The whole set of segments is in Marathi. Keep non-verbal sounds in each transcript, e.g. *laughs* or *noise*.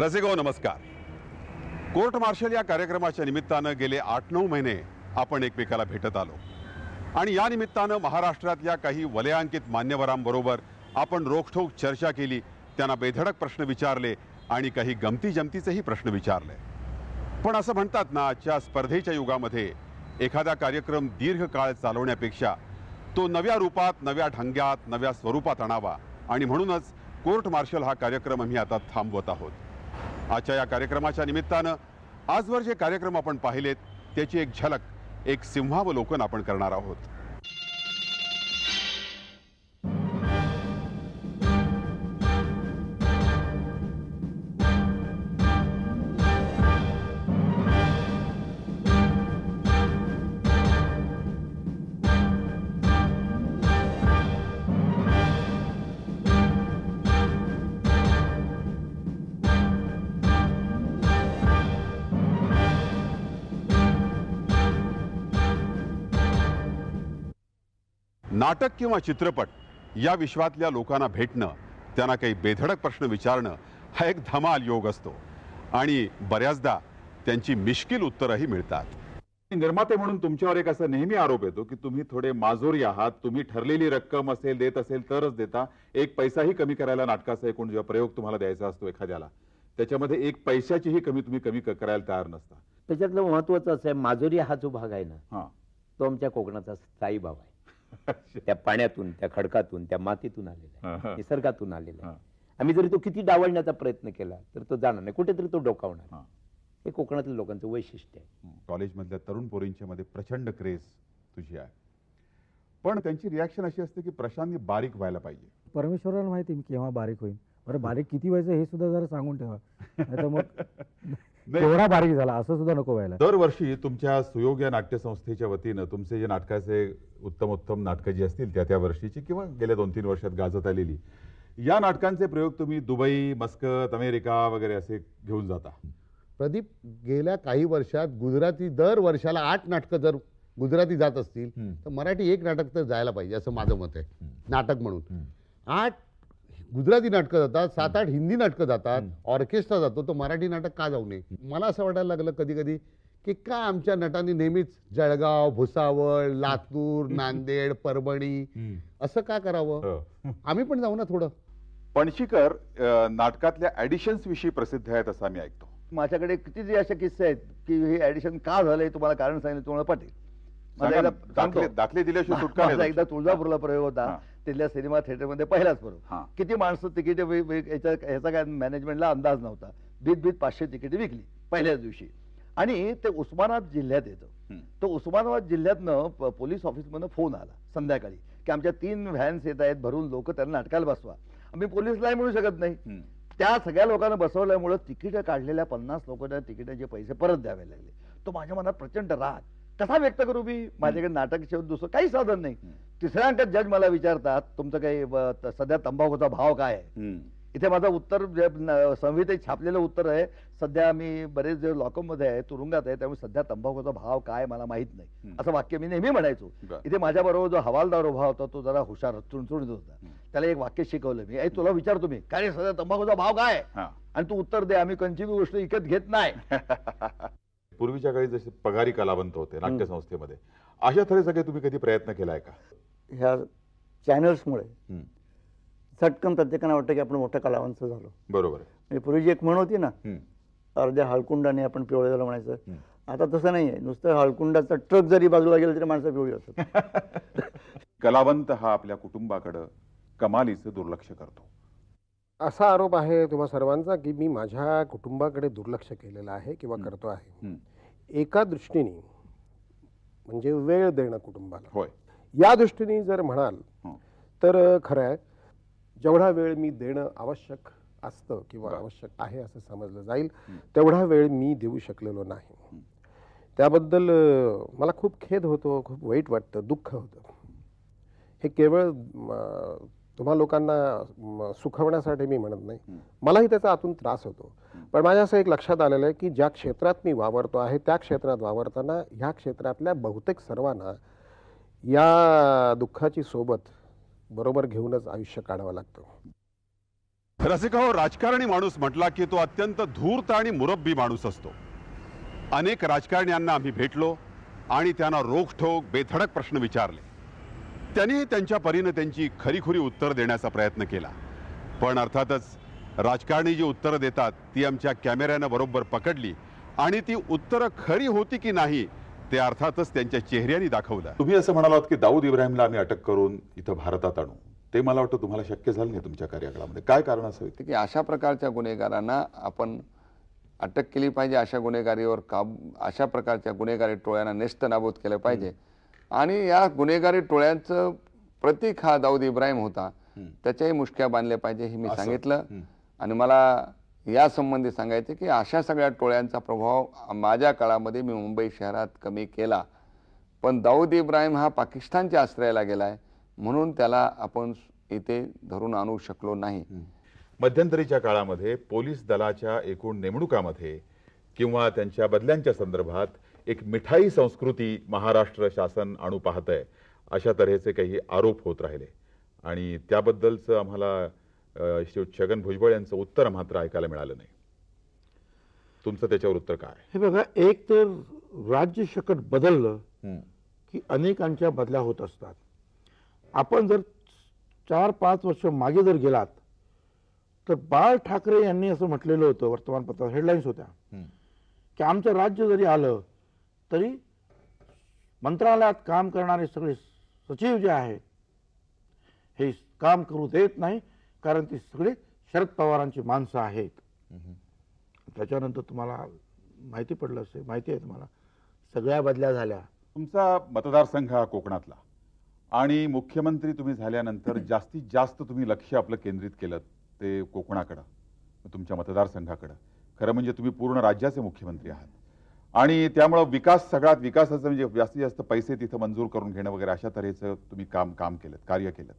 रसिको नमस्कार कोर्ट मार्शल या कार्यक्रमाच्या निमित्तानं गेले आठ नऊ महिने आपण एकमेकाला भेटत आलो आणि या निमित्तानं महाराष्ट्रातल्या काही वलयांकित मान्यवरांबरोबर आपण रोखठोक चर्चा केली त्यांना बेधडक प्रश्न विचारले आणि काही गमती जमतीचेही प्रश्न विचारले पण असं म्हणतात ना आजच्या स्पर्धेच्या युगामध्ये एखादा कार्यक्रम दीर्घकाळ चालवण्यापेक्षा तो नव्या रूपात नव्या ढंग्यात नव्या स्वरूपात आणावा आणि म्हणूनच कोर्ट मार्शल हा कार्यक्रम आम्ही आता थांबवत आहोत आजच्या या कार्यक्रमाच्या निमित्तानं आजवर जे कार्यक्रम आपण पाहिलेत त्याची एक झलक एक सिंहावलोकन आपण करणार आहोत नाटक किंवा चित्रपट या विश्वातल्या लोकांना भेटणं त्यांना काही बेधडक प्रश्न विचारणं हा एक धमाल योग असतो आणि बऱ्याचदा त्यांची मिश्किल उत्तरही मिळतात निर्माते म्हणून तुमच्यावर एक असा नेहमी आरोप येतो की तुम्ही थोडे माजोरी आहात तुम्ही ठरलेली रक्कम असेल देत असेल तरच देता एक पैसाही कमी करायला नाटकाचा एकूण जेव्हा प्रयोग तुम्हाला द्यायचा असतो एखाद्याला त्याच्यामध्ये एक पैशाचीही कमी तुम्ही कमी करायला तयार नसता त्याच्यातलं महत्वाचं असं आहे माजोरी हा जो भाग आहे ना तो आमच्या कोकणाचा स्थायी आहे *laughs* त्या पाण्यातून त्या खडकातून त्या मातीतून आलेला आहे निसर्गातून आलेला आहे आम्ही जरी तो किती डावळण्याचा प्रयत्न केला तर तो जाणार नाही कुठेतरी तो डोकावणार हे कोकणातील लोकांचं वैशिष्ट्य आहे कॉलेजमधल्या तरुण पोरींच्या मध्ये प्रचंड क्रेज तुझी आहे पण त्यांची रिॲक्शन अशी असते की प्रशांतनी बारीक व्हायला पाहिजे परमेश्वराला माहिती मी केव्हा बारीक होईल बरं बारीक किती व्हायचं हे सुद्धा जरा सांगून ठेवा मग *laughs* एवढा बारीक झाला असं सुद्धा नको व्हायला दरवर्षी तुमच्या सुयोग्य नाट्यसंस्थेच्या वतीनं तुमचे जे नाटकाचे उत्तम उत्तम नाटकं जी असतील त्या त्या वर्षीची किंवा गेल्या दोन तीन वर्षात गाजत आलेली या नाटकांचे प्रयोग तुम्ही दुबई मस्कत अमेरिका वगैरे असे घेऊन जाता प्रदीप गेल्या काही वर्षात गुजराती दर वर्षाला आठ नाटकं जर गुजराती जात असतील तर मराठी एक नाटक तर जायला पाहिजे असं माझं मत आहे नाटक म्हणून आठ गुजराती नाटकं जातात सात आठ हिंदी नाटकं जातात ऑर्केस्ट्रा जातो तो मराठी नाटक का जाऊ नये मला असं वाटायला लागलं कधी कधी की का आमच्या नटांनी नेहमीच जळगाव भुसावळ लातूर नांदेड परभणी असं का करावं हो. आम्ही पण जाऊ ना थोडं पणशीकर नाटकातल्या ऍडिशन्स विषयी प्रसिद्ध आहेत असं आम्ही ऐकतो माझ्याकडे किती असे किस्से आहेत की हे ऍडिशन का झालंय तुम्हाला कारण सांगितलं तुम्हाला पाटील दाखले दिल्याशिवाय एकदा तुळजापूरला प्रयोग होता तिथल्या सिनेमा थिएटरमध्ये पहिलाच बरोबर किती माणसं तिकीट ह्याचा काय मॅनेजमेंटला अंदाज नव्हता बीत बीत पाचशे तिकीट विकली पहिल्याच दिवशी आणि ते उस्मानाबाद जिल्ह्यात येतं तो उस्मानाबाद जिल्ह्यातनं पोलीस ऑफिसमधनं फोन आला संध्याकाळी की आमच्या तीन व्हॅन्स येत आहेत भरून लोक त्यांना नाटकाला बसवा आम्ही पोलिसलाही मिळू शकत नाही त्या सगळ्या लोकांना बसवल्यामुळं तिकीटं काढलेल्या पन्नास लोकांना तिकीटाचे पैसे परत द्यावे लागले तो माझ्या मनात प्रचंड राग कसा व्यक्त करू मी माझ्याकडे नाटक शेवट दुसरं काही साधन नाही तिसऱ्या अंकात जज मला विचारतात तुमचं काही सध्या तंबाखूचा भाव काय आहे इथे माझं उत्तर संहितेत छापलेलं उत्तर आहे सध्या मी बरेच जे मध्ये आहे तुरुंगात आहे त्यामुळे सध्या तंबाखूचा भाव काय मला माहित नाही असं वाक्य मी नेहमी म्हणायचो इथे माझ्या बरोबर जो हवालदार उभा होता तो जरा हुशार चुणचुणीत होता त्याला एक वाक्य शिकवलं मी ऐ तुला विचारतो मी काय सध्या तंबाखूचा भाव काय आणि तू उत्तर दे आम्ही कोणची गोष्ट इकत घेत नाही *laughs* पूर्वीच्या काळी जसे पगारी कलावंत होते नाट्यसंस्थेमध्ये अशा सगळे तुम्ही कधी प्रयत्न केलाय का ह्या चॅनल्समुळे झटकन प्रत्येकाने वाटतं की आपण मोठं कलावंत झालो बरोबर म्हणजे पूर्वीची एक म्हण होती ना अर्ध्या हाळकुंडाने आपण पिवळे झालं म्हणायचं आता तसं नाही आहे नुसतं हाळकुंडाचा ट्रक जरी बाजूला गेलं तरी माणसं पिवळी असतात *laughs* कलावंत हा आपल्या कुटुंबाकडं कमालीचं दुर्लक्ष करतो असा आरोप आहे तुम्हा सर्वांचा की मी माझ्या कुटुंबाकडे दुर्लक्ष केलेलं आहे किंवा करतो आहे एका दृष्टीने म्हणजे वेळ देणं कुटुंबाला होय या दृष्टीने जर म्हणाल तर खरं आहे जेवढा वेळ मी देणं आवश्यक असतं किंवा आवश्यक आहे असं समजलं जाईल तेवढा वेळ मी देऊ शकलेलो नाही त्याबद्दल मला खूप खेद होतो खूप वाईट वाटतं दुःख होतं हे केवळ तुम्हा लोकांना सुखवण्यासाठी मी म्हणत नाही मलाही त्याचा आतून त्रास होतो पण माझ्या असं एक लक्षात आलेलं आहे की ज्या क्षेत्रात मी वावरतो आहे त्या क्षेत्रात वावरताना ह्या क्षेत्रातल्या बहुतेक सर्वांना या दुःखाची सोबत बरोबर घेऊनच आयुष्य काढावं लागतं रसिकाहो राजकारणी माणूस म्हटला की तो अत्यंत धूर्त आणि मुरब्बी माणूस असतो अनेक राजकारण्यांना आम्ही भेटलो आणि त्यांना रोखठोक बेथडक प्रश्न विचारले त्यांनी त्यांच्या परीनं त्यांची खरीखुरी उत्तर देण्याचा प्रयत्न केला पण अर्थातच राजकारणी जी उत्तरं देतात ती आमच्या कॅमेऱ्यानं बरोबर पकडली आणि ती उत्तरं खरी होती की नाही ते अर्थातच त्यांच्या चेहऱ्याने दाखवलं तुम्ही असं म्हणालात की दाऊद इब्राहिमला आम्ही अटक करून इथं भारतात आणू ते मला वाटतं तुम्हाला शक्य झालं नाही तुमच्या कार्यकाळामध्ये काय कारण असं की अशा प्रकारच्या गुन्हेगारांना आपण अटक केली पाहिजे अशा गुन्हेगारीवर काम अशा प्रकारच्या गुन्हेगारी टोळ्यांना नेस्त नाबूद केलं पाहिजे आणि या गुन्हेगारी टोळ्यांचं प्रतीक हा दाऊद इब्राहिम होता त्याच्याही मुष्क्या बांधल्या पाहिजे हे मी सांगितलं आणि मला या संबंधी सांगायचे की अशा सगळ्या टोळ्यांचा प्रभाव माझ्या काळामध्ये मी मुंबई शहरात कमी केला पण दाऊद इब्राहिम हा पाकिस्तानच्या आश्रयाला गेलाय म्हणून त्याला आपण इथे धरून आणू शकलो नाही मध्यंतरीच्या काळामध्ये पोलीस दलाच्या एकूण नेमणुकामध्ये किंवा त्यांच्या बदल्यांच्या संदर्भात एक मिठाई संस्कृती महाराष्ट्र शासन आणू पाहत आहे अशा तऱ्हेचे काही आरोप होत राहिले आणि त्याबद्दलचं आम्हाला छगन भुजबळ यांचं उत्तर मात्र ऐकायला मिळालं नाही तुमचं त्याच्यावर उत्तर काय हे बघा एक तर राज्य शकट बदललं की अनेकांच्या बदल्या होत असतात आपण जर चार पाच वर्ष मागे जर गेलात तर बाळ ठाकरे यांनी असं म्हटलेलं होतं वर्तमानपत्रात हेडलाईन्स होत्या की आमचं राज्य जरी आलं तरी मंत्रालयात काम करणारे सगळे सचिव जे आहेत हे काम करू देत नाही कारण ती सगळे शरद पवारांची माणसं आहेत त्याच्यानंतर तुम्हाला माहिती पडलं असेल माहिती आहे तुम्हाला सगळ्या बदल्या झाल्या तुमचा मतदारसंघ हा कोकणातला आणि मुख्यमंत्री तुम्ही झाल्यानंतर *clears throat* जास्तीत जास्त तुम्ही लक्ष आपलं केंद्रित केलं ते कोकणाकडं तुमच्या मतदारसंघाकडं खरं म्हणजे तुम्ही पूर्ण राज्याचे मुख्यमंत्री आहात आणि त्यामुळं विकास सगळ्यात विकासाचं म्हणजे जास्तीत जास्त पैसे तिथं मंजूर करून घेणं वगैरे अशा तऱ्हेचं तुम्ही काम काम केलं कार्य केलं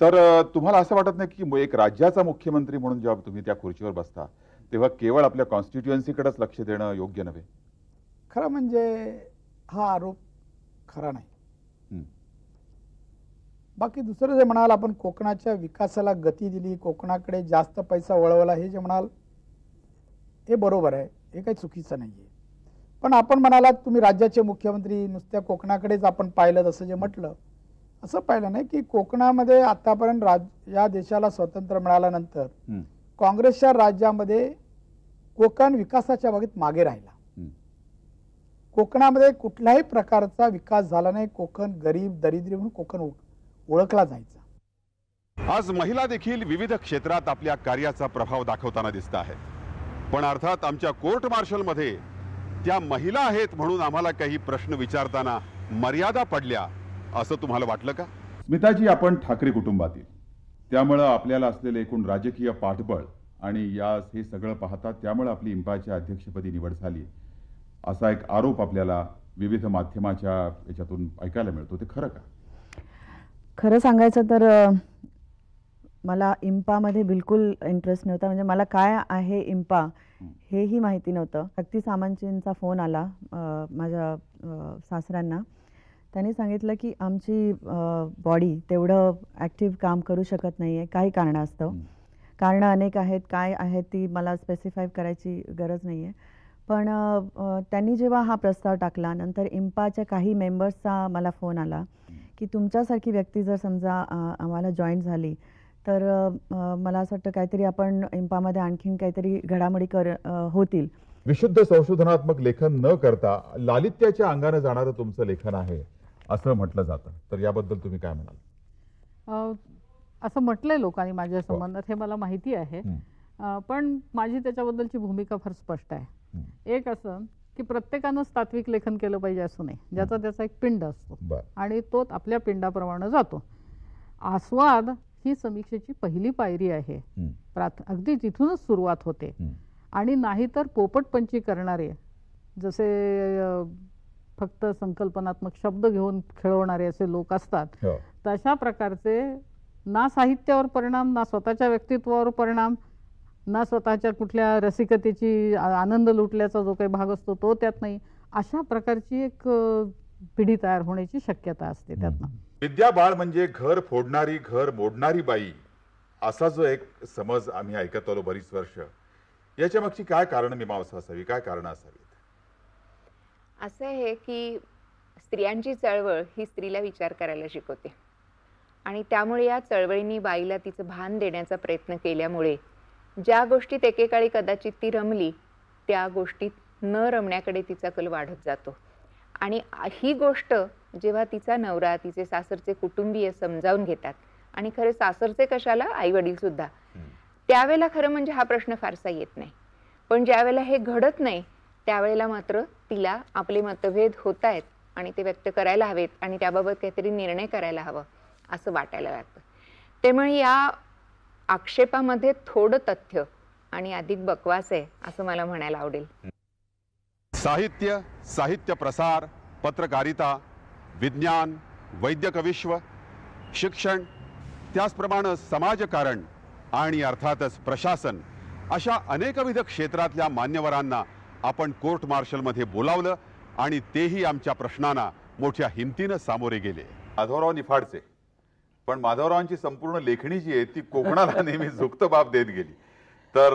तर तुम्हाला असं वाटत नाही की एक राज्याचा मुख्यमंत्री म्हणून जेव्हा तुम्ही त्या खुर्चीवर बसता तेव्हा केवळ आपल्या कॉन्स्टिट्युएन्सीकडेच लक्ष देणं योग्य नव्हे खरं म्हणजे हा आरोप खरा नाही बाकी दुसरं जे म्हणाल आपण कोकणाच्या विकासाला गती दिली कोकणाकडे जास्त पैसा वळवला हे जे म्हणाल हे बरोबर आहे हे काही चुकीचं नाही आहे पण आपण म्हणालात तुम्ही राज्याचे मुख्यमंत्री नुसत्या कोकणाकडेच आपण पाहिलं तसं जे म्हटलं असं पाहिलं नाही की कोकणामध्ये आतापर्यंत राज या देशाला स्वतंत्र मिळाल्यानंतर काँग्रेसच्या राज्यामध्ये कोकण विकासाच्या बाबतीत मागे राहिला कोकणामध्ये कुठल्याही प्रकारचा विकास झाला नाही कोकण गरीब दरिद्री म्हणून कोकण ओळखला जायचा आज महिला देखील विविध क्षेत्रात आपल्या कार्याचा प्रभाव दाखवताना दिसत आहे पण अर्थात आमच्या कोर्ट मार्शलमध्ये त्या महिला आहेत म्हणून आम्हाला काही प्रश्न विचारताना मर्यादा पडल्या असं तुम्हाला वाटलं का स्मिताजी आपण ठाकरे कुटुंबातील त्यामुळं आपल्याला असलेलं एकूण राजकीय पाठबळ आणि या हे सगळं पाहता त्यामुळे आपली इम्पाच्या अध्यक्षपदी निवड झाली असा एक आरोप आपल्याला विविध माध्यमाच्या याच्यातून ऐकायला मिळतो ते खरं का खरं सांगायचं तर मला इम्पामध्ये बिलकुल इंटरेस्ट नव्हता म्हणजे मला काय आहे इम्पा हेही माहिती नव्हतं शक्ती फोन आला माझ्या सासऱ्यांना त्यांनी सांगितलं की आमची बॉडी तेवढं ऍक्टिव्ह काम करू शकत नाही आहे काही असतं कारणं अनेक आहेत काय आहेत ती मला स्पेसिफाय करायची गरज नाही आहे पण त्यांनी जेव्हा हा प्रस्ताव टाकला नंतर इम्पाच्या काही मेंबर्सचा मला फोन आला की तुमच्यासारखी व्यक्ती जर समजा आम्हाला जॉईन झाली तर मला असं वाटतं काहीतरी आपण इम्पामध्ये आणखीन काहीतरी घडामोडी कर होतील विशुद्ध संशोधनात्मक लेखन न करता लालित्याच्या अंगाने जाणारं तुमचं लेखन आहे असं म्हटलं जातं तर याबद्दल तुम्ही काय म्हणाल असं म्हटलंय लोकांनी माझ्या हो. संबंधात हे मला माहिती आहे पण माझी त्याच्याबद्दलची भूमिका फार स्पष्ट आहे एक असं की प्रत्येकानं तात्विक लेखन केलं पाहिजे असं नाही ज्याचा त्याचा एक पिंड असतो आणि तो आपल्या पिंडाप्रमाणे जातो आस्वाद ही समीक्षेची पहिली पायरी आहे प्राथ अगदी तिथूनच सुरुवात होते आणि नाहीतर पोपटपंची करणारे जसे फक्त संकल्पनात्मक शब्द घेऊन खेळवणारे असे लोक असतात हो. तशा प्रकारचे ना साहित्यावर परिणाम ना स्वतःच्या व्यक्तित्वावर परिणाम ना स्वतःच्या कुठल्या रसिकतेची आनंद लुटल्याचा जो काही भाग असतो तो त्यात नाही अशा प्रकारची एक पिढी तयार होण्याची शक्यता असते त्यातनं विद्या बाळ म्हणजे घर फोडणारी घर मोडणारी बाई असा जो एक समज आम्ही ऐकत आलो बरीच वर्ष याच्या मागची काय कारण मीमांसा असावी काय कारण असावी असं आहे की स्त्रियांची चळवळ ही स्त्रीला विचार करायला शिकवते आणि त्यामुळे या चळवळींनी बाईला तिचं भान देण्याचा प्रयत्न केल्यामुळे ज्या गोष्टीत एकेकाळी कदाचित ती रमली त्या गोष्टीत न रमण्याकडे तिचा कल वाढत जातो आणि ही गोष्ट जेव्हा तिचा नवरा तिचे सासरचे कुटुंबीय समजावून घेतात आणि खरे सासरचे कशाला आई वडील सुद्धा त्यावेळेला खरं म्हणजे हा प्रश्न फारसा येत नाही पण ज्यावेळेला हे घडत नाही त्यावेळेला मात्र तिला आपले मतभेद होत आहेत आणि ते व्यक्त करायला हवेत आणि त्याबाबत काहीतरी निर्णय करायला हवं असं वाटायला लागतं त्यामुळे या आक्षेपामध्ये थोडं तथ्य आणि अधिक बकवास आहे असं मला म्हणायला आवडेल साहित्य साहित्य प्रसार पत्रकारिता विज्ञान वैद्यक विश्व शिक्षण त्याचप्रमाणे समाजकारण आणि अर्थातच प्रशासन अशा अनेकविध क्षेत्रातल्या मान्यवरांना आपण कोर्ट मार्शलमध्ये बोलावलं आणि तेही आमच्या प्रश्नांना मोठ्या हिमतीनं सामोरे गेले माधवराव निफाडचे पण माधवरावांची संपूर्ण लेखणी जी आहे ती कोकणाला नेहमी *laughs* झुकतं बाब देत गेली तर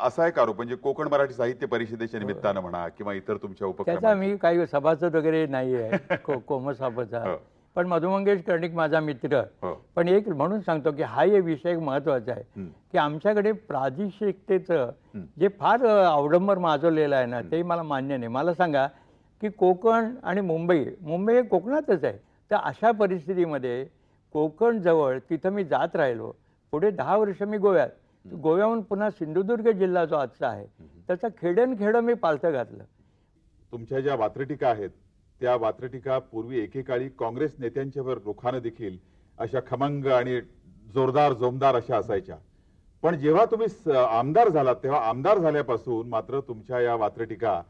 असा आहे का आरोप म्हणजे कोकण मराठी साहित्य परिषदेच्या निमित्तानं म्हणा किंवा इतर तुमच्या त्याचा मी काही सभासद वगैरे नाही आहे *laughs* को कोम सभाचा हो. पण मधु मंगेश कर्णिक माझा मित्र हो. पण एक म्हणून सांगतो की हा हे विषय महत्वाचा आहे की आमच्याकडे प्रादेशिकतेच जे फार आवडंबर अवडंबर माजवलेलं आहे ना ते मला मान्य नाही मला सांगा की कोकण आणि मुंबई मुंबई हे कोकणातच आहे तर अशा परिस्थितीमध्ये कोकण जवळ तिथं मी जात राहिलो पुढे दहा वर्ष मी गोव्यात गोव्याहून पुन्हा सिंधुदुर्ग जिल्हा जो आजचा आहे त्याचा खेडन खेडं मी पालथं घातलं तुमच्या ज्या वात्रटिका आहेत त्या वात्रटिका पूर्वी एकेकाळी काँग्रेस नेत्यांच्यावर रुखाने देखील अशा खमंग आणि जोरदार जोमदार अशा असायच्या पण जेव्हा तुम्ही आमदार झालात तेव्हा आमदार झाल्यापासून मात्र तुमच्या या वात्रटिका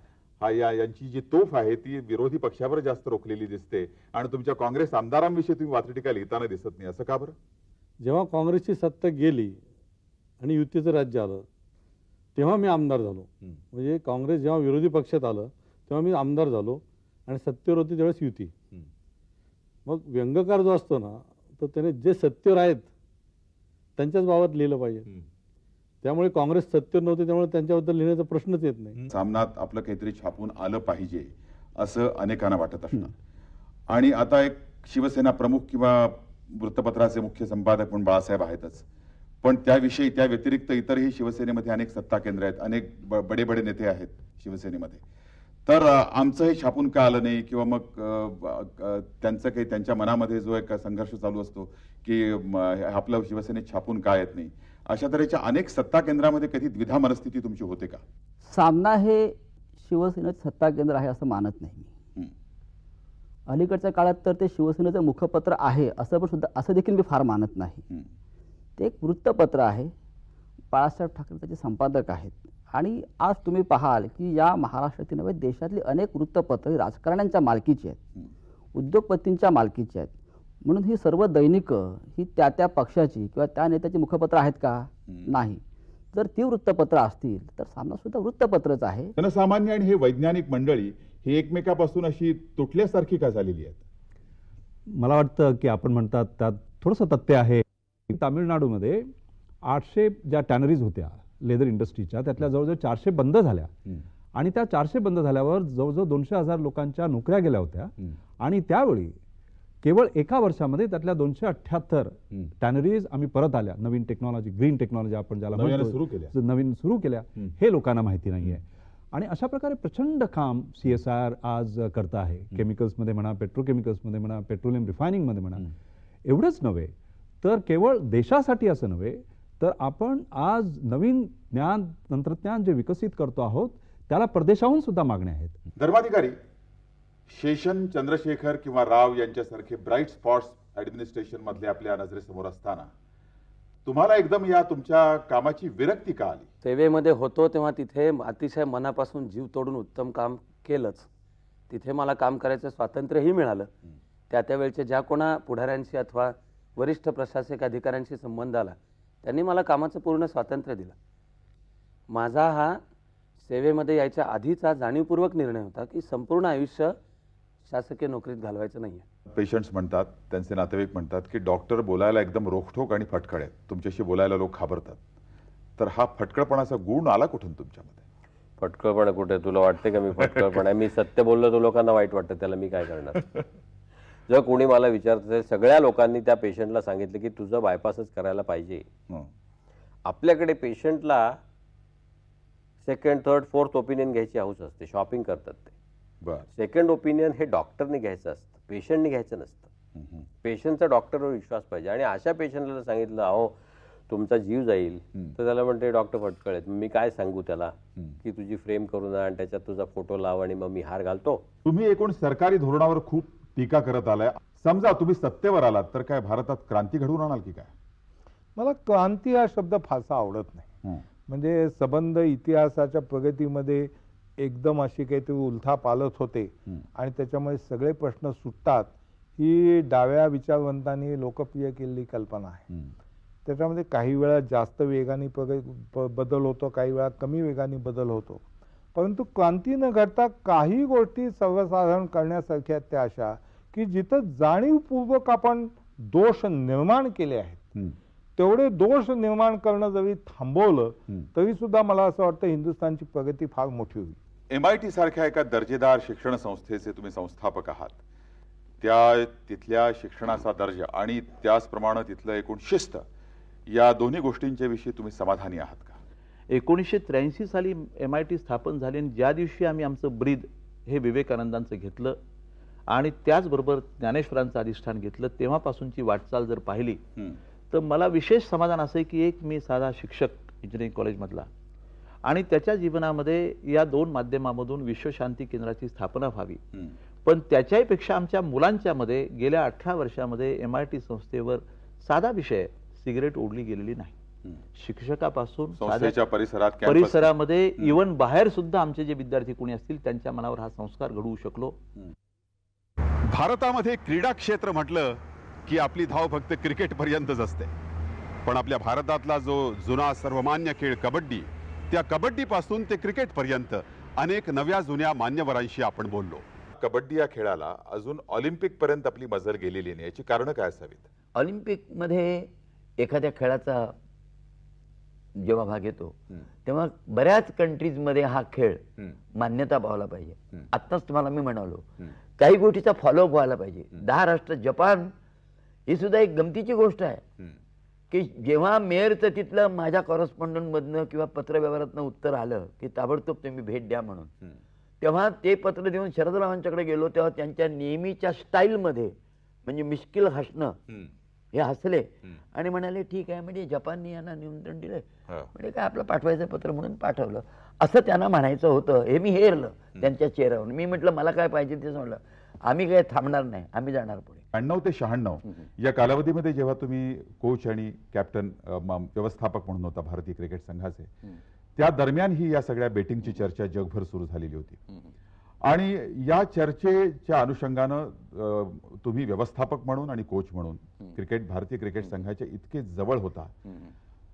हा या यांची जी तोफ आहे ती विरोधी पक्षावर जास्त रोखलेली दिसते आणि तुमच्या काँग्रेस आमदारांविषयी तुम्ही वात्रटिका लिहिताना दिसत नाही असं का बरं जेव्हा काँग्रेसची सत्ता गेली आणि युतीचं राज्य आलं तेव्हा मी आमदार झालो म्हणजे काँग्रेस जेव्हा विरोधी पक्षात आलं तेव्हा मी आमदार झालो आणि सत्तेवर होती त्यावेळेस युती मग व्यंगकार जो असतो ना तर त्याने जे सत्तेवर आहेत त्यांच्याच बाबत लिहिलं पाहिजे त्यामुळे काँग्रेस सत्तेवर नव्हते त्यामुळे त्यांच्याबद्दल लिहिण्याचा प्रश्नच येत नाही सामनात आपलं काहीतरी छापून आलं पाहिजे असं अनेकांना वाटत असणार आणि आता एक शिवसेना प्रमुख किंवा वृत्तपत्राचे मुख्य संपादक म्हणून बाळासाहेब आहेतच पण त्याविषयी त्या व्यतिरिक्त इतरही शिवसेनेमध्ये अनेक सत्ता केंद्र आहेत अनेक बडे बडे नेते आहेत शिवसेनेमध्ये तर आमचं हे छापून का आलं नाही किंवा मग त्यांचं काही त्यांच्या मनामध्ये जो एक संघर्ष चालू असतो की आपलं शिवसेनेत छापून का येत नाही अशा तऱ्हेच्या अनेक सत्ता केंद्रामध्ये कधी द्विधा मनस्थिती तुमची होते का सामना हे शिवसेनेत सत्ता केंद्र आहे असं मानत नाही मी अलीकडच्या काळात तर ते शिवसेनेचं मुखपत्र आहे असं पण सुद्धा असं देखील मी फार मानत नाही ते एक वृत्तपत्र आहे बाळासाहेब ठाकरे त्याचे संपादक आहेत आणि आज तुम्ही पाहाल की या महाराष्ट्रातील नव्हे देशातली अनेक वृत्तपत्र राजकारण्यांच्या मालकीची आहेत उद्योगपतींच्या मालकीची आहेत म्हणून ही सर्व दैनिकं ही त्या त्या पक्षाची किंवा त्या नेत्याची मुखपत्र आहेत का नाही जर ती वृत्तपत्र असतील तर सामना सुद्धा वृत्तपत्रच आहे जनसामान्य आणि हे वैज्ञानिक मंडळी ही एकमेकापासून अशी तुटल्यासारखी का झालेली आहेत मला वाटतं की आपण म्हणतात त्यात थोडंसं तथ्य आहे तामिळनाडूमध्ये आठशे ज्या टॅनरीज होत्या लेदर इंडस्ट्रीच्या त्यातल्या जवळजवळ चारशे बंद झाल्या आणि त्या चारशे बंद झाल्यावर जवळजवळ दोनशे हजार लोकांच्या नोकऱ्या गेल्या होत्या आणि त्यावेळी केवळ एका वर्षामध्ये त्यातल्या दोनशे अठ्ठ्याहत्तर टॅनरीज आम्ही परत आल्या नवीन टेक्नॉलॉजी ग्रीन टेक्नॉलॉजी आपण ज्याला केल्या नवीन सुरू केल्या हे लोकांना माहिती नाही आहे आणि अशा प्रकारे प्रचंड काम सी एस आर आज करता आहे केमिकल्समध्ये म्हणा पेट्रोकेमिकल्समध्ये म्हणा पेट्रोलियम रिफायनिंगमध्ये म्हणा एवढंच नव्हे तर केवळ देशासाठी असं नव्हे तर आपण आज नवीन ज्ञान तंत्रज्ञान जे विकसित करतो आहोत त्याला परदेशाहून सुद्धा मागण्या आहेत धर्माधिकारी शेषन चंद्रशेखर किंवा राव यांच्यासारखे ब्राईट स्पॉट्स ऍडमिनिस्ट्रेशन मधले आपल्या नजरेसमोर असताना तुम्हाला एकदम या तुमच्या कामाची विरक्ती का आली सेवेमध्ये होतो तेव्हा तिथे अतिशय मनापासून जीव तोडून उत्तम काम केलंच तिथे मला काम करायचं स्वातंत्र्यही मिळालं त्या त्यावेळेच्या ज्या कोणा पुढाऱ्यांशी अथवा वरिष्ठ प्रशासक अधिकाऱ्यांशी संबंध आला त्यांनी मला कामाचं पूर्ण स्वातंत्र्य दिलं माझा हा सेवेमध्ये यायच्या आधीचा जाणीवपूर्वक निर्णय होता की संपूर्ण आयुष्य शासकीय नोकरीत घालवायचं नाही आहे पेशंट्स म्हणतात त्यांचे नातेवाईक म्हणतात की डॉक्टर बोलायला एकदम रोखठोक आणि फटकळ आहेत तुमच्याशी बोलायला लोक घाबरतात तर हा फटकळपणाचा गुण आला कुठून तुमच्यामध्ये फटकळपणा कुठे तुला वाटते का मी फटकळपणा मी सत्य बोललो तो लोकांना वाईट वाटतं त्याला मी काय करणार *laughs* जर कोणी मला विचारत असेल सगळ्या लोकांनी त्या पेशंटला सांगितलं की तुझं बायपासच करायला पाहिजे हो. आपल्याकडे पेशंटला सेकंड थर्ड फोर्थ ओपिनियन घ्यायची हाऊस असते शॉपिंग करतात ते सेकंड ओपिनियन हे डॉक्टरने घ्यायचं असतं पेशंटने घ्यायचं नसतं पेशंटचा डॉक्टरवर विश्वास पाहिजे आणि अशा पेशंटला सांगितलं अहो तुमचा जीव जाईल तर त्याला म्हणते डॉक्टर फटकळेत मी काय सांगू त्याला की तुझी फ्रेम करून आणि त्याच्यात तुझा फोटो लाव आणि मग मी हार घालतो तुम्ही एकूण सरकारी धोरणावर खूप टीका करत आलाय समजा तुम्ही सत्तेवर आलात तर काय भारतात क्रांती घडवून आणाल की काय मला क्रांती हा शब्द फारसा आवडत नाही म्हणजे संबंध इतिहासाच्या प्रगतीमध्ये एकदम अशी काहीतरी उलथा पालत होते आणि त्याच्यामुळे सगळे प्रश्न सुटतात ही डाव्या विचारवंतांनी लोकप्रिय केलेली कल्पना आहे त्याच्यामध्ये काही वेळा जास्त वेगाने बदल होतो काही वेळा कमी वेगाने बदल होतो परंतु क्रांती न घडता काही गोष्टी सर्वसाधारण करण्यासारख्या त्या अशा की जिथं जाणीवपूर्वक आपण दोष निर्माण केले आहेत तेवढे दोष निर्माण करणं जरी थांबवलं तरी सुद्धा मला असं वाटतं हिंदुस्थानची प्रगती फार मोठी होईल एम आय टी सारख्या एका दर्जेदार शिक्षण संस्थेचे तुम्ही संस्थापक आहात त्या तिथल्या शिक्षणाचा दर्जा आणि त्याचप्रमाणे तिथलं एकूण शिस्त या दोन्ही गोष्टींच्या विषयी तुम्ही समाधानी आहात का एकोणीसशे त्र्याऐंशी साली एम आय टी स्थापन झाली आणि ज्या दिवशी आम्ही आमचं ब्रीद हे विवेकानंदांचं घेतलं आणि त्याचबरोबर ज्ञानेश्वरांचं अधिष्ठान घेतलं तेव्हापासूनची वाटचाल जर पाहिली तर मला विशेष समाधान असं की एक मी साधा शिक्षक इंजिनिअरिंग कॉलेजमधला आणि त्याच्या जीवनामध्ये या दोन माध्यमामधून विश्वशांती केंद्राची स्थापना व्हावी पण त्याच्याही पेक्षा आमच्या मुलांच्या मध्ये गेल्या अठरा वर्षामध्ये एम आय टी संस्थेवर साधा विषय सिगरेट ओढली गेलेली नाही शिक्षकापासून परिसरात परिसरामध्ये इवन बाहेर सुद्धा आमचे जे विद्यार्थी कोणी असतील त्यांच्या मनावर हा संस्कार घडवू शकलो भारतामध्ये क्रीडा क्षेत्र म्हटलं की आपली धाव फक्त क्रिकेट पर्यंतच असते पण आपल्या भारतातला जो जुना सर्वमान्य खेळ कबड्डी त्या कबड्डी पासून ते क्रिकेट पर्यंत अनेक नव्या जुन्या मान्यवरांशी आपण बोललो कबड्डी या खेळाला अजून पर्यंत आपली मजल गेलेली नाही याची कारण काय असावीत मध्ये एखाद्या खेळाचा जेव्हा भाग येतो तेव्हा बऱ्याच कंट्रीज मध्ये हा खेळ मान्यता पावला पाहिजे आत्ताच तुम्हाला मी म्हणालो काही गोष्टीचा फॉलोअप व्हायला पाहिजे दहा राष्ट्र जपान ही सुद्धा एक गमतीची गोष्ट आहे की जेव्हा मेयरचं तिथलं माझ्या कॉरेस्पॉन्डंटमधनं किंवा पत्रव्यवहारातनं उत्तर आलं की ताबडतोब तुम्ही भेट द्या म्हणून तेव्हा ते पत्र देऊन शरदरावांच्याकडे गेलो तेव्हा त्यांच्या नेहमीच्या स्टाईलमध्ये म्हणजे मिश्किल हसणं हे हसले आणि म्हणाले ठीक आहे म्हणजे जपाननी यांना निमंत्रण दिलं हो. म्हणजे काय आपलं पाठवायचं पत्र म्हणून पाठवलं असं त्यांना म्हणायचं होतं हे मी हेरलं त्यांच्या चेहऱ्यावर मी म्हटलं मला काय पाहिजे ते म्हटलं आम्ही काय थांबणार नाही आम्ही जाणार पुढे ब्याण्णव ते शहाण्णव या कालावधीमध्ये जेव्हा तुम्ही कोच आणि कॅप्टन व्यवस्थापक म्हणून होता भारतीय क्रिकेट संघाचे त्या दरम्यान ही या सगळ्या बेटिंगची चर्चा जगभर सुरू झालेली होती आणि या चर्चेच्या अनुषंगानं तुम्ही व्यवस्थापक म्हणून आणि कोच म्हणून क्रिकेट भारतीय क्रिकेट संघाच्या इतके जवळ होता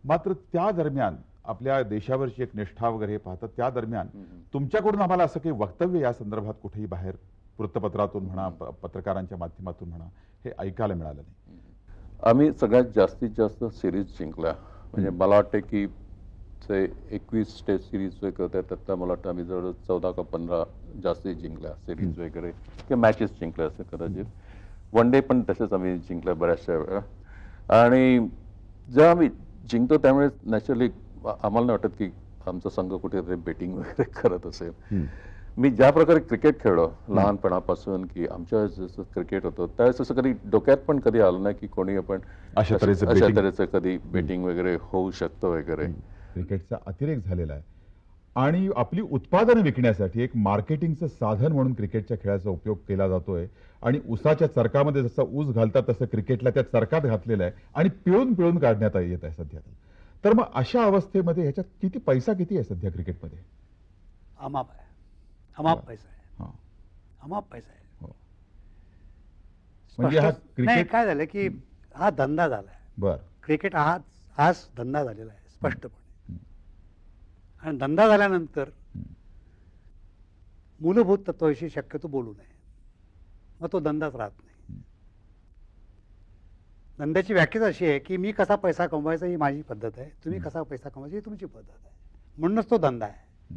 मात्र त्या दरम्यान आपल्या देशावरची एक निष्ठा वगैरे हे पाहतात त्या दरम्यान तुमच्याकडून आम्हाला असं काही वक्तव्य या संदर्भात कुठेही बाहेर वृत्तपत्रातून म्हणा पत्रकारांच्या माध्यमातून म्हणा हे ऐकायला मिळालं नाही आम्ही सगळ्यात जास्तीत जास्त सिरीज जिंकल्या म्हणजे मला वाटते की जे एकवीस टेस्ट सिरीज वगैरे होत्या त्यातल्या मला वाटतं आम्ही जवळ चौदा का पंधरा जास्ती जिंकल्या सिरीज वगैरे किंवा मॅचेस जिंकल्या असं कदाचित वन डे पण तसेच आम्ही जिंकल्या बऱ्याचशा वेळा आणि जेव्हा आम्ही जिंकतो त्यामुळे नॅचरली आम्हाला नाही वाटत की आमचा संघ कुठेतरी बेटिंग वगैरे *laughs* करत असेल मी ज्या प्रकारे क्रिकेट खेळलो लहानपणापासून की आमच्या जसं क्रिकेट होतं त्यावेळेस असं कधी डोक्यात पण कधी आलं नाही की कोणी आपण अशा तऱ्हेचं कधी बेटिंग वगैरे होऊ शकतं वगैरे क्रिकेटचा अतिरेक झालेला आहे आणि आपली उत्पादन विकण्यासाठी एक मार्केटिंगचं साधन म्हणून क्रिकेटच्या खेळाचा उपयोग केला जातोय आणि उसाच्या चरकामध्ये जसा ऊस घालतात तसं क्रिकेटला त्या चरकात घातलेलं आहे आणि पिळून पिळून काढण्यात येत आहे सध्या तर मग अशा अवस्थेमध्ये ह्याच्यात किती पैसा किती आहे सध्या क्रिकेटमध्ये अमाप आहे अमाप पैसा आहे अमाप पैसा आहे हो. म्हणजे काय झालं की हा धंदा झाला बर क्रिकेट हा हाच धंदा झालेला आहे स्पष्टपणे आणि धंदा झाल्यानंतर मूलभूत तत्वाविषयी शक्यतो बोलू नये मग तो धंदाच राहत नाही धंद्याची व्याख्याच अशी आहे की मी कसा पैसा कमवायचा ही माझी पद्धत आहे तुम्ही कसा पैसा कमवायचा ही तुमची पद्धत आहे म्हणूनच तो धंदा आहे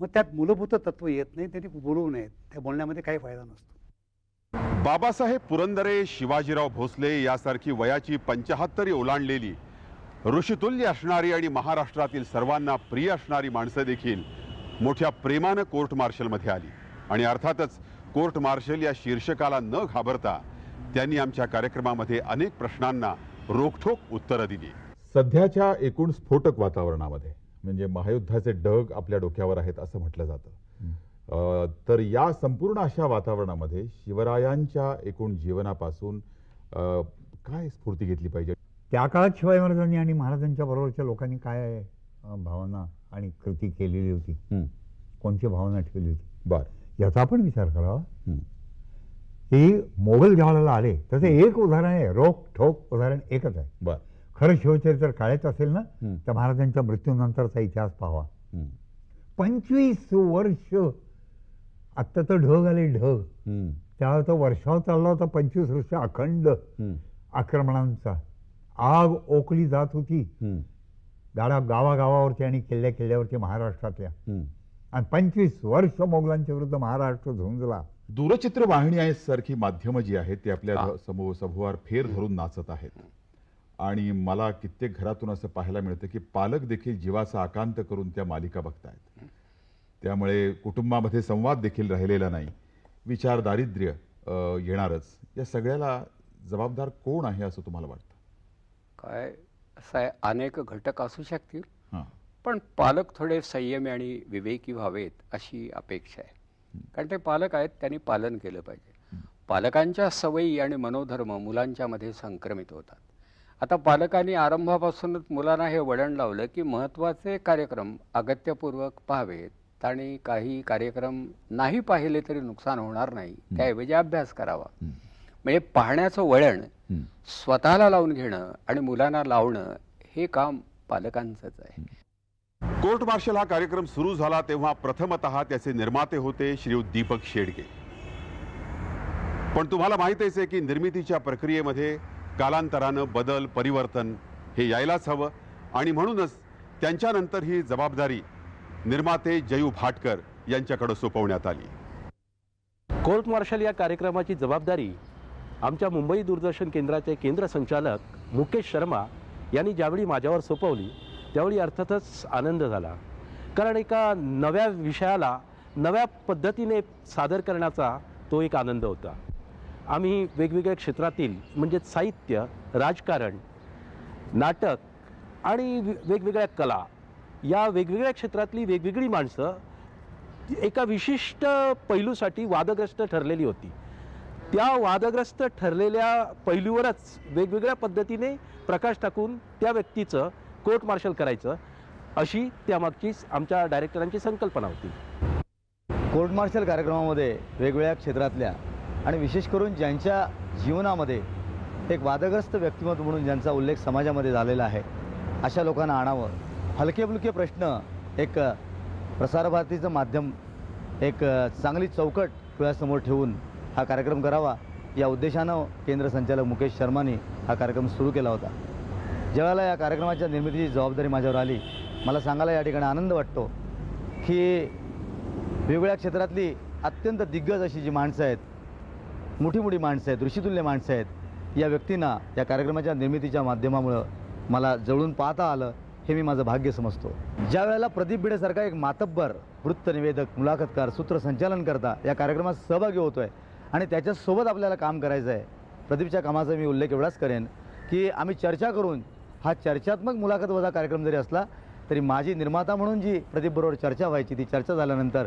मग त्यात मूलभूत तत्व येत नाही त्यांनी बोलू नयेत त्या बोलण्यामध्ये काही फायदा नसतो बाबासाहेब पुरंदरे शिवाजीराव भोसले यासारखी वयाची पंचाहत्तरी ओलांडलेली ऋषितुल्य असणारी आणि महाराष्ट्रातील सर्वांना प्रिय असणारी माणसं देखील मोठ्या प्रेमानं कोर्ट मार्शलमध्ये आली आणि अर्थातच कोर्ट मार्शल या शीर्षकाला न घाबरता त्यांनी आमच्या कार्यक्रमामध्ये अनेक प्रश्नांना रोखठोक उत्तरं दिली सध्याच्या एकूण स्फोटक वातावरणामध्ये म्हणजे महायुद्धाचे ढग आपल्या डोक्यावर आहेत असं म्हटलं जातं तर या संपूर्ण अशा वातावरणामध्ये शिवरायांच्या एकूण जीवनापासून काय स्फूर्ती घेतली पाहिजे त्या काळात शिवाय महाराजांनी आणि महाराजांच्या बरोबरच्या लोकांनी काय भावना आणि कृती केलेली होती कोणती भावना ठेवली होती बर याचा आपण विचार करावा ही मोगल जेव्हा आले तसे एक उदाहरण आहे रोख ठोक उदाहरण एकच आहे बरं खरं शिवचरित्र जर काळेच असेल ना तर महाराजांच्या मृत्यूनंतरचा इतिहास पाहावा पंचवीस वर्ष आत्ता तर ढग आले ढग त्यावेळेला तो वर्षाव चालला होता पंचवीस वर्ष अखंड आक्रमणांचा आग ओकली जात होती गाडा गावागावावरती आणि किल्ल्या किल्ल्यावरती महाराष्ट्रातल्या आणि पंचवीस वर्ष मोगलांच्या विरुद्ध महाराष्ट्र झुंजला दूरचित्र आहे सारखी माध्यमं जी आहेत ती आपल्या समूह सभोवार फेर धरून नाचत आहेत आणि मला कित्येक घरातून असं पाहायला मिळतं की पालक देखील जीवाचा आकांत करून त्या मालिका बघतायत त्यामुळे कुटुंबामध्ये संवाद देखील राहिलेला नाही विचार दारिद्र्य येणारच या सगळ्याला जबाबदार कोण आहे असं तुम्हाला वाटतं काय असं अनेक घटक असू शकतील पण पालक थोडे संयमी आणि विवेकी व्हावेत अशी अपेक्षा आहे कारण ते पालक आहेत त्यांनी पालन केलं पाहिजे पालकांच्या सवयी आणि मनोधर्म मुलांच्यामध्ये संक्रमित होतात आता पालकांनी आरंभापासूनच मुलांना हे वळण लावलं की महत्त्वाचे कार्यक्रम अगत्यपूर्वक पाहावेत आणि काही कार्यक्रम नाही पाहिले तरी नुकसान होणार नाही त्याऐवजी अभ्यास करावा म्हणजे पाहण्याचं वळण स्वतःला लावून घेणं आणि मुलांना लावणं हे काम पालकांचंच आहे कोर्ट मार्शल हा कार्यक्रम सुरू झाला तेव्हा प्रथमत त्याचे निर्माते होते श्री दीपक शेडगे पण तुम्हाला माहितीच आहे की निर्मितीच्या प्रक्रियेमध्ये कालांतरानं बदल परिवर्तन हे यायलाच हवं आणि म्हणूनच त्यांच्यानंतर ही जबाबदारी निर्माते जयू भाटकर यांच्याकडे सोपवण्यात आली कोर्ट मार्शल या कार्यक्रमाची जबाबदारी आमच्या मुंबई दूरदर्शन केंद्राचे केंद्र संचालक मुकेश शर्मा यांनी ज्यावेळी माझ्यावर सोपवली त्यावेळी अर्थातच आनंद झाला कारण एका नव्या विषयाला नव्या पद्धतीने सादर करण्याचा तो एक आनंद होता आम्ही वेगवेगळ्या क्षेत्रातील म्हणजे साहित्य राजकारण नाटक आणि वेगवेगळ्या कला या वेगवेगळ्या क्षेत्रातली वेगवेगळी माणसं एका विशिष्ट पैलूसाठी वादग्रस्त ठरलेली होती त्या वादग्रस्त ठरलेल्या पैलूवरच वेगवेगळ्या पद्धतीने प्रकाश टाकून त्या व्यक्तीचं कोर्ट मार्शल करायचं अशी त्यामागची आमच्या डायरेक्टरांची संकल्पना होती कोर्ट मार्शल कार्यक्रमामध्ये वेगवेगळ्या क्षेत्रातल्या आणि विशेष करून ज्यांच्या जीवनामध्ये एक वादग्रस्त व्यक्तिमत्व म्हणून ज्यांचा उल्लेख समाजामध्ये झालेला आहे अशा लोकांना आणावं हलके फुलके प्रश्न एक प्रसारभारतीचं माध्यम एक चांगली चौकट डोळ्यासमोर ठेवून हा कार्यक्रम करावा या उद्देशानं केंद्र संचालक मुकेश शर्मानी हा कार्यक्रम सुरू केला होता ज्यावेळेला या कार्यक्रमाच्या निर्मितीची जबाबदारी माझ्यावर आली मला सांगायला या ठिकाणी आनंद वाटतो की वेगवेगळ्या क्षेत्रातली अत्यंत दिग्गज अशी जी माणसं आहेत मोठी मोठी माणसं आहेत ऋषितुल्य माणसं आहेत या व्यक्तींना या कार्यक्रमाच्या निर्मितीच्या माध्यमामुळं मला जवळून पाहता आलं हे मी माझं भाग्य समजतो ज्या वेळेला प्रदीप भिडेसारखा एक मातब्बर वृत्तनिवेदक मुलाखतकार सूत्रसंचालन करता या कार्यक्रमात सहभागी होतो आहे आणि त्याच्यासोबत आपल्याला काम करायचं आहे प्रदीपच्या कामाचा मी उल्लेख एवढाच करेन की आम्ही चर्चा करून हा चर्चात्मक मुलाखत वजा कार्यक्रम जरी असला तरी माझी निर्माता म्हणून जी प्रदीपबरोबर चर्चा व्हायची ती चर्चा झाल्यानंतर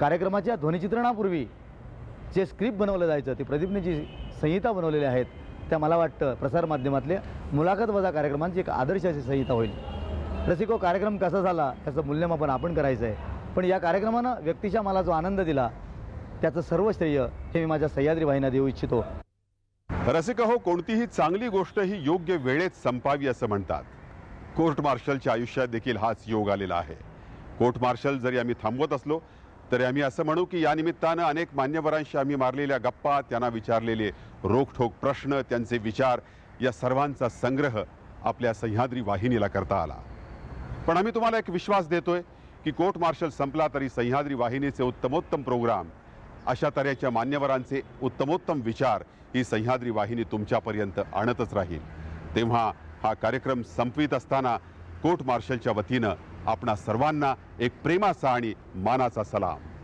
कार्यक्रमाच्या ध्वनिचित्रणापूर्वी जे स्क्रिप्ट बनवलं जायचं ते प्रदीपने जी संहिता बनवलेल्या आहेत त्या मला वाटतं प्रसारमाध्यमातले मुलाखत वजा कार्यक्रमांची एक आदर्श अशी संहिता होईल रसिको कार्यक्रम कसा झाला त्याचं मूल्यमापन आपण करायचं आहे पण या कार्यक्रमानं व्यक्तीच्या मला जो आनंद दिला त्याचं सर्व श्रेय हे मी माझ्या सह्याद्री वाहिन्या देऊ इच्छितो रसिक हो कोणतीही चांगली गोष्ट ही योग्य वेळेत संपावी असं म्हणतात कोर्ट मार्शलच्या आयुष्यात देखील हाच योग आलेला आहे कोर्ट मार्शल जरी आम्ही थांबवत असलो तरी आम्ही असं म्हणू की या निमित्तानं अनेक मान्यवरांशी आम्ही मारलेल्या गप्पा त्यांना विचारलेले रोखठोक प्रश्न त्यांचे विचार या सर्वांचा संग्रह आपल्या सह्याद्री वाहिनीला करता आला पण आम्ही तुम्हाला एक विश्वास देतोय की कोर्ट मार्शल संपला तरी सह्याद्री वाहिनीचे उत्तमोत्तम प्रोग्राम अशा तऱ्हेच्या मान्यवरांचे उत्तमोत्तम विचार ही सह्याद्री वाहिनी तुमच्यापर्यंत आणतच राहील तेव्हा हा कार्यक्रम संपवित असताना कोर्ट मार्शलच्या वतीनं आपणा सर्वांना एक प्रेमाचा आणि मानाचा सलाम